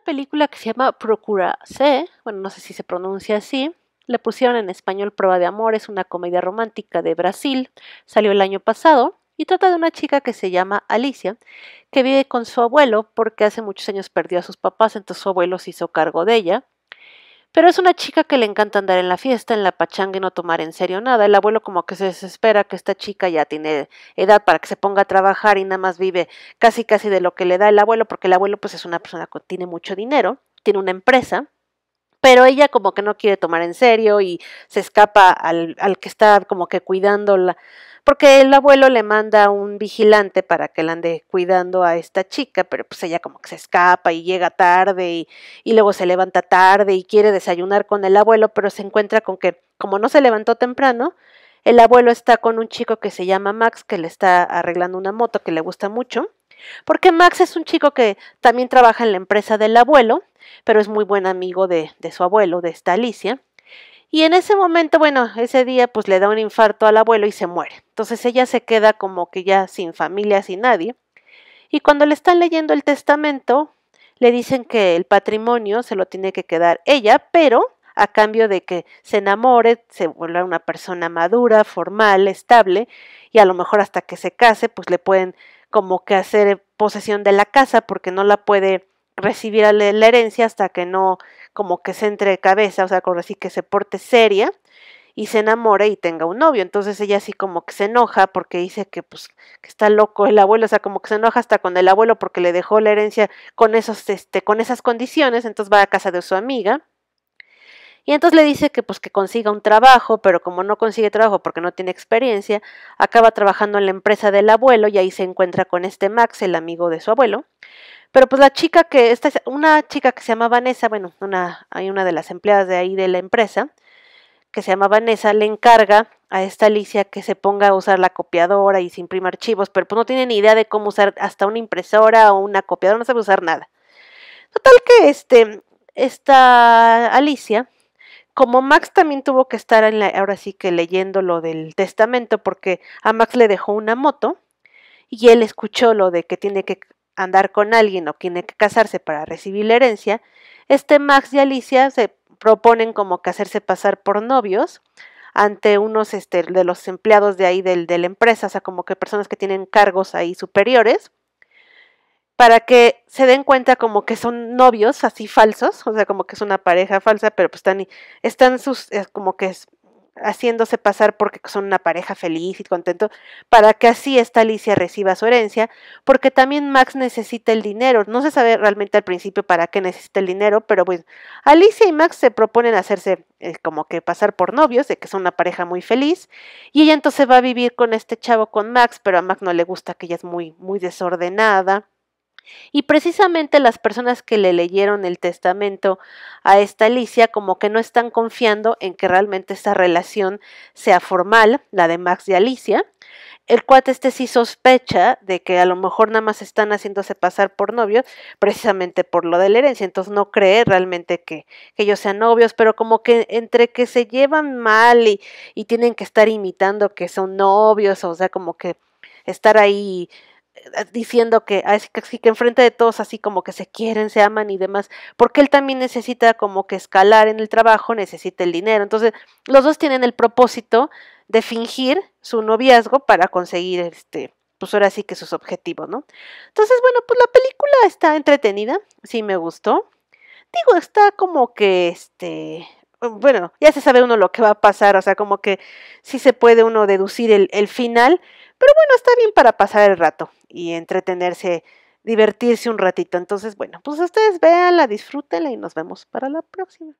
película que se llama Procura C, bueno, no sé si se pronuncia así. Le pusieron en español Prueba de Amor, es una comedia romántica de Brasil, salió el año pasado y trata de una chica que se llama Alicia, que vive con su abuelo porque hace muchos años perdió a sus papás, entonces su abuelo se hizo cargo de ella pero es una chica que le encanta andar en la fiesta, en la pachanga y no tomar en serio nada. El abuelo como que se desespera que esta chica ya tiene edad para que se ponga a trabajar y nada más vive casi casi de lo que le da el abuelo, porque el abuelo pues es una persona que tiene mucho dinero, tiene una empresa, pero ella como que no quiere tomar en serio y se escapa al, al que está como que cuidando la porque el abuelo le manda a un vigilante para que la ande cuidando a esta chica, pero pues ella como que se escapa y llega tarde y, luego se levanta tarde y quiere desayunar con el abuelo, pero se encuentra con que como no se levantó temprano, el abuelo está con un chico que se llama Max, que le está arreglando una moto que le gusta mucho, porque Max es un chico que también trabaja en la empresa del abuelo, pero es muy buen amigo de, de su abuelo, de esta Alicia. Y en ese momento, bueno, ese día pues le da un infarto al abuelo y se muere. Entonces ella se queda como que ya sin familia, sin nadie. Y cuando le están leyendo el testamento, le dicen que el patrimonio se lo tiene que quedar ella, pero a cambio de que se enamore, se vuelva una persona madura, formal, estable, y a lo mejor hasta que se case, pues le pueden como que hacer posesión de la casa porque no la puede recibir la herencia hasta que no como que se entre de cabeza, o sea, como decir que se porte seria y se enamore y tenga un novio. Entonces ella así como que se enoja porque dice que pues que está loco el abuelo, o sea, como que se enoja hasta con el abuelo porque le dejó la herencia con esos este con esas condiciones, entonces va a casa de su amiga. Y entonces le dice que pues que consiga un trabajo, pero como no consigue trabajo porque no tiene experiencia, acaba trabajando en la empresa del abuelo y ahí se encuentra con este Max, el amigo de su abuelo. Pero pues la chica que, esta, una chica que se llama Vanessa, bueno, una, hay una de las empleadas de ahí de la empresa, que se llama Vanessa, le encarga a esta Alicia que se ponga a usar la copiadora y se imprima archivos, pero pues no tiene ni idea de cómo usar hasta una impresora o una copiadora, no sabe usar nada. Total que este, esta Alicia, como Max también tuvo que estar en la, ahora sí que leyendo lo del testamento, porque a Max le dejó una moto y él escuchó lo de que tiene que andar con alguien o tiene que casarse para recibir la herencia, este Max y Alicia se proponen como que hacerse pasar por novios ante unos este, de los empleados de ahí del, de la empresa, o sea, como que personas que tienen cargos ahí superiores, para que se den cuenta como que son novios así falsos, o sea, como que es una pareja falsa, pero pues están, están sus, como que es haciéndose pasar porque son una pareja feliz y contento, para que así esta Alicia reciba su herencia, porque también Max necesita el dinero. No se sabe realmente al principio para qué necesita el dinero, pero bueno, Alicia y Max se proponen hacerse eh, como que pasar por novios, de que son una pareja muy feliz, y ella entonces va a vivir con este chavo, con Max, pero a Max no le gusta que ella es muy, muy desordenada y precisamente las personas que le leyeron el testamento a esta Alicia como que no están confiando en que realmente esta relación sea formal, la de Max y Alicia. El cuate este sí sospecha de que a lo mejor nada más están haciéndose pasar por novios precisamente por lo de la herencia, entonces no cree realmente que, que ellos sean novios, pero como que entre que se llevan mal y, y tienen que estar imitando que son novios, o sea, como que estar ahí eh, diciendo que así, ah, que enfrente de todos así como que se quieren, se aman y demás, porque él también necesita como que escalar en el trabajo, necesita el dinero. Entonces, los dos tienen el propósito de fingir su noviazgo para conseguir este pues ahora sí que sus objetivos, ¿no? Entonces, bueno, pues la película está entretenida, sí me gustó. Digo, está como que este bueno, ya se sabe uno lo que va a pasar, o sea, como que sí se puede uno deducir el, el final, pero bueno, está bien para pasar el rato y entretenerse, divertirse un ratito. Entonces, bueno, pues ustedes véanla, disfrútenla y nos vemos para la próxima.